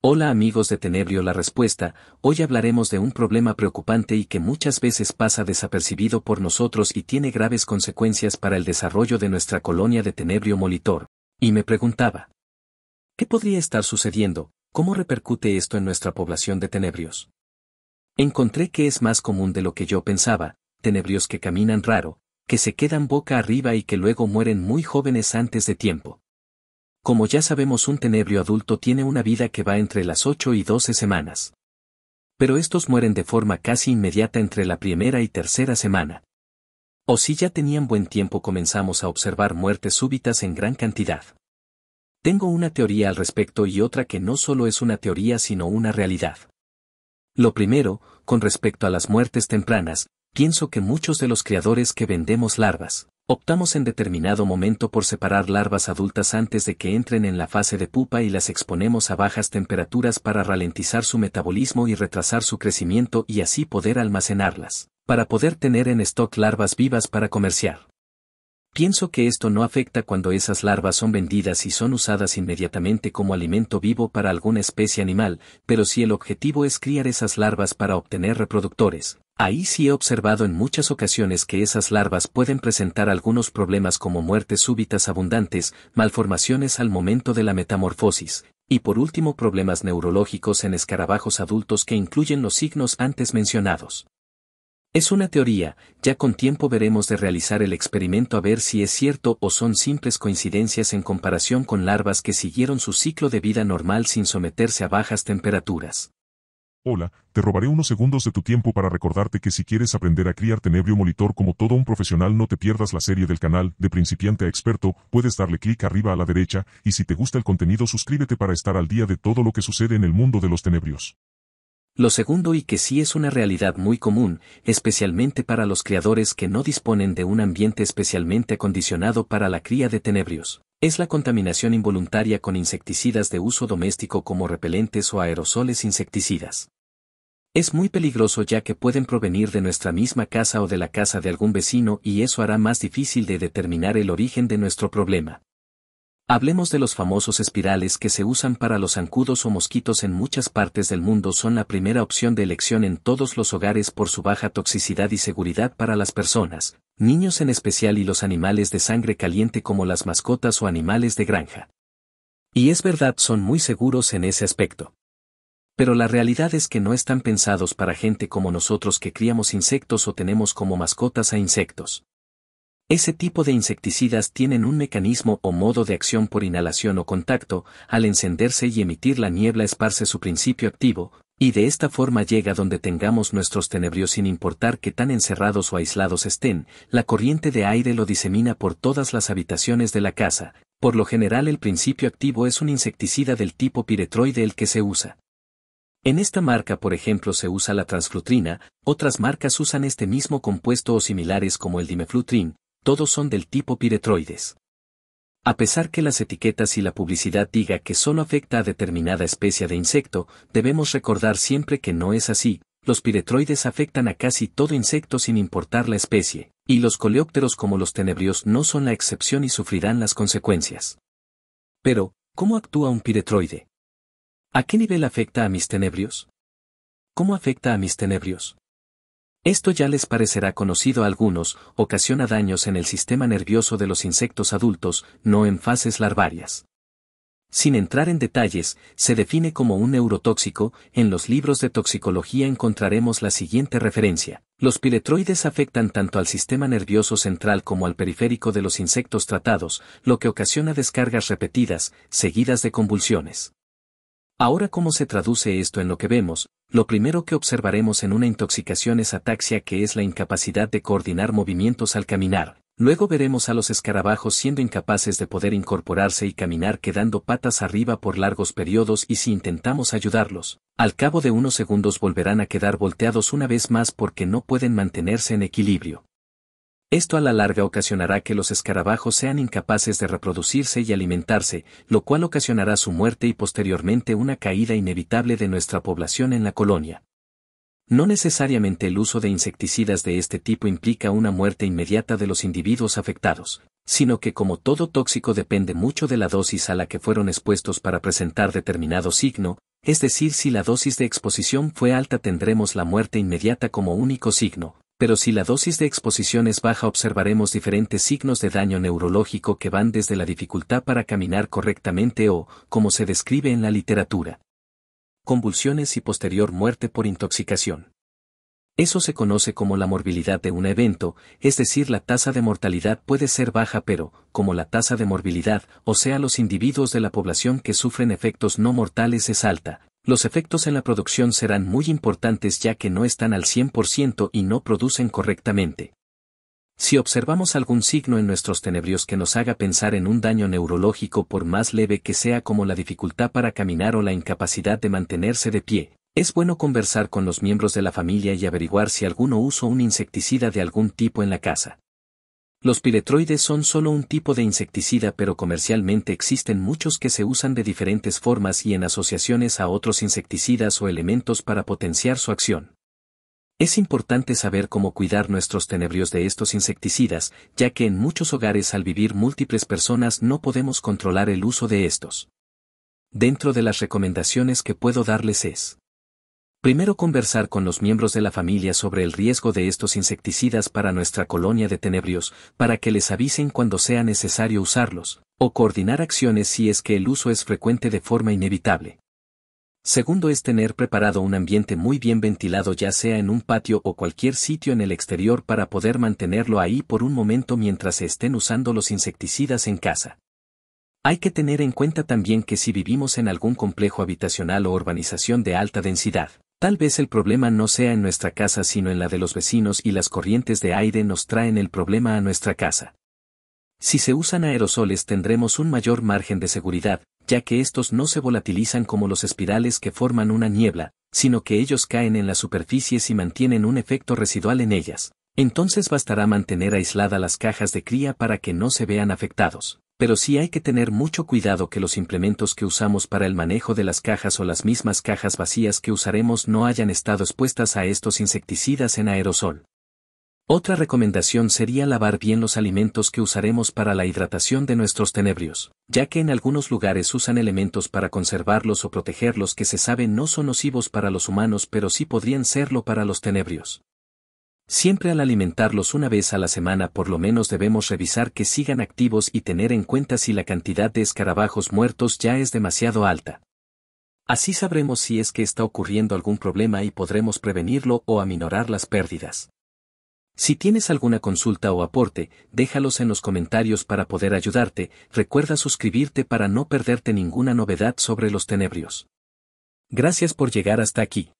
Hola amigos de Tenebrio la respuesta, hoy hablaremos de un problema preocupante y que muchas veces pasa desapercibido por nosotros y tiene graves consecuencias para el desarrollo de nuestra colonia de Tenebrio Molitor. Y me preguntaba, ¿qué podría estar sucediendo? ¿Cómo repercute esto en nuestra población de Tenebrios? Encontré que es más común de lo que yo pensaba, Tenebrios que caminan raro, que se quedan boca arriba y que luego mueren muy jóvenes antes de tiempo. Como ya sabemos un tenebrio adulto tiene una vida que va entre las 8 y 12 semanas. Pero estos mueren de forma casi inmediata entre la primera y tercera semana. O si ya tenían buen tiempo comenzamos a observar muertes súbitas en gran cantidad. Tengo una teoría al respecto y otra que no solo es una teoría sino una realidad. Lo primero, con respecto a las muertes tempranas, pienso que muchos de los criadores que vendemos larvas Optamos en determinado momento por separar larvas adultas antes de que entren en la fase de pupa y las exponemos a bajas temperaturas para ralentizar su metabolismo y retrasar su crecimiento y así poder almacenarlas, para poder tener en stock larvas vivas para comerciar. Pienso que esto no afecta cuando esas larvas son vendidas y son usadas inmediatamente como alimento vivo para alguna especie animal, pero si el objetivo es criar esas larvas para obtener reproductores, Ahí sí he observado en muchas ocasiones que esas larvas pueden presentar algunos problemas como muertes súbitas abundantes, malformaciones al momento de la metamorfosis, y por último problemas neurológicos en escarabajos adultos que incluyen los signos antes mencionados. Es una teoría, ya con tiempo veremos de realizar el experimento a ver si es cierto o son simples coincidencias en comparación con larvas que siguieron su ciclo de vida normal sin someterse a bajas temperaturas. Hola, te robaré unos segundos de tu tiempo para recordarte que si quieres aprender a criar Tenebrio Molitor como todo un profesional no te pierdas la serie del canal, de principiante a experto, puedes darle clic arriba a la derecha, y si te gusta el contenido suscríbete para estar al día de todo lo que sucede en el mundo de los tenebrios. Lo segundo y que sí es una realidad muy común, especialmente para los criadores que no disponen de un ambiente especialmente acondicionado para la cría de tenebrios. Es la contaminación involuntaria con insecticidas de uso doméstico como repelentes o aerosoles insecticidas. Es muy peligroso ya que pueden provenir de nuestra misma casa o de la casa de algún vecino y eso hará más difícil de determinar el origen de nuestro problema. Hablemos de los famosos espirales que se usan para los zancudos o mosquitos en muchas partes del mundo son la primera opción de elección en todos los hogares por su baja toxicidad y seguridad para las personas, niños en especial y los animales de sangre caliente como las mascotas o animales de granja. Y es verdad son muy seguros en ese aspecto. Pero la realidad es que no están pensados para gente como nosotros que criamos insectos o tenemos como mascotas a insectos. Ese tipo de insecticidas tienen un mecanismo o modo de acción por inhalación o contacto, al encenderse y emitir la niebla esparce su principio activo, y de esta forma llega donde tengamos nuestros tenebrios sin importar que tan encerrados o aislados estén, la corriente de aire lo disemina por todas las habitaciones de la casa, por lo general el principio activo es un insecticida del tipo piretroide el que se usa. En esta marca por ejemplo se usa la transflutrina, otras marcas usan este mismo compuesto o similares como el dimeflutrin, todos son del tipo piretroides. A pesar que las etiquetas y la publicidad diga que solo afecta a determinada especie de insecto, debemos recordar siempre que no es así, los piretroides afectan a casi todo insecto sin importar la especie, y los coleópteros como los tenebrios no son la excepción y sufrirán las consecuencias. Pero, ¿cómo actúa un piretroide? ¿A qué nivel afecta a mis tenebrios? ¿Cómo afecta a mis tenebrios? Esto ya les parecerá conocido a algunos, ocasiona daños en el sistema nervioso de los insectos adultos, no en fases larvarias. Sin entrar en detalles, se define como un neurotóxico, en los libros de toxicología encontraremos la siguiente referencia. Los piletroides afectan tanto al sistema nervioso central como al periférico de los insectos tratados, lo que ocasiona descargas repetidas, seguidas de convulsiones. Ahora cómo se traduce esto en lo que vemos, lo primero que observaremos en una intoxicación es ataxia que es la incapacidad de coordinar movimientos al caminar. Luego veremos a los escarabajos siendo incapaces de poder incorporarse y caminar quedando patas arriba por largos periodos y si intentamos ayudarlos, al cabo de unos segundos volverán a quedar volteados una vez más porque no pueden mantenerse en equilibrio. Esto a la larga ocasionará que los escarabajos sean incapaces de reproducirse y alimentarse, lo cual ocasionará su muerte y posteriormente una caída inevitable de nuestra población en la colonia. No necesariamente el uso de insecticidas de este tipo implica una muerte inmediata de los individuos afectados, sino que como todo tóxico depende mucho de la dosis a la que fueron expuestos para presentar determinado signo, es decir, si la dosis de exposición fue alta tendremos la muerte inmediata como único signo, pero si la dosis de exposición es baja observaremos diferentes signos de daño neurológico que van desde la dificultad para caminar correctamente o, como se describe en la literatura, convulsiones y posterior muerte por intoxicación. Eso se conoce como la morbilidad de un evento, es decir, la tasa de mortalidad puede ser baja pero, como la tasa de morbilidad, o sea, los individuos de la población que sufren efectos no mortales es alta, los efectos en la producción serán muy importantes ya que no están al 100% y no producen correctamente. Si observamos algún signo en nuestros tenebrios que nos haga pensar en un daño neurológico por más leve que sea como la dificultad para caminar o la incapacidad de mantenerse de pie, es bueno conversar con los miembros de la familia y averiguar si alguno usa un insecticida de algún tipo en la casa. Los piretroides son solo un tipo de insecticida pero comercialmente existen muchos que se usan de diferentes formas y en asociaciones a otros insecticidas o elementos para potenciar su acción. Es importante saber cómo cuidar nuestros tenebrios de estos insecticidas, ya que en muchos hogares al vivir múltiples personas no podemos controlar el uso de estos. Dentro de las recomendaciones que puedo darles es Primero conversar con los miembros de la familia sobre el riesgo de estos insecticidas para nuestra colonia de tenebrios, para que les avisen cuando sea necesario usarlos, o coordinar acciones si es que el uso es frecuente de forma inevitable. Segundo es tener preparado un ambiente muy bien ventilado ya sea en un patio o cualquier sitio en el exterior para poder mantenerlo ahí por un momento mientras se estén usando los insecticidas en casa. Hay que tener en cuenta también que si vivimos en algún complejo habitacional o urbanización de alta densidad, Tal vez el problema no sea en nuestra casa sino en la de los vecinos y las corrientes de aire nos traen el problema a nuestra casa. Si se usan aerosoles tendremos un mayor margen de seguridad, ya que estos no se volatilizan como los espirales que forman una niebla, sino que ellos caen en las superficies y mantienen un efecto residual en ellas. Entonces bastará mantener aislada las cajas de cría para que no se vean afectados pero sí hay que tener mucho cuidado que los implementos que usamos para el manejo de las cajas o las mismas cajas vacías que usaremos no hayan estado expuestas a estos insecticidas en aerosol. Otra recomendación sería lavar bien los alimentos que usaremos para la hidratación de nuestros tenebrios, ya que en algunos lugares usan elementos para conservarlos o protegerlos que se sabe no son nocivos para los humanos pero sí podrían serlo para los tenebrios. Siempre al alimentarlos una vez a la semana por lo menos debemos revisar que sigan activos y tener en cuenta si la cantidad de escarabajos muertos ya es demasiado alta. Así sabremos si es que está ocurriendo algún problema y podremos prevenirlo o aminorar las pérdidas. Si tienes alguna consulta o aporte, déjalos en los comentarios para poder ayudarte, recuerda suscribirte para no perderte ninguna novedad sobre los tenebrios. Gracias por llegar hasta aquí.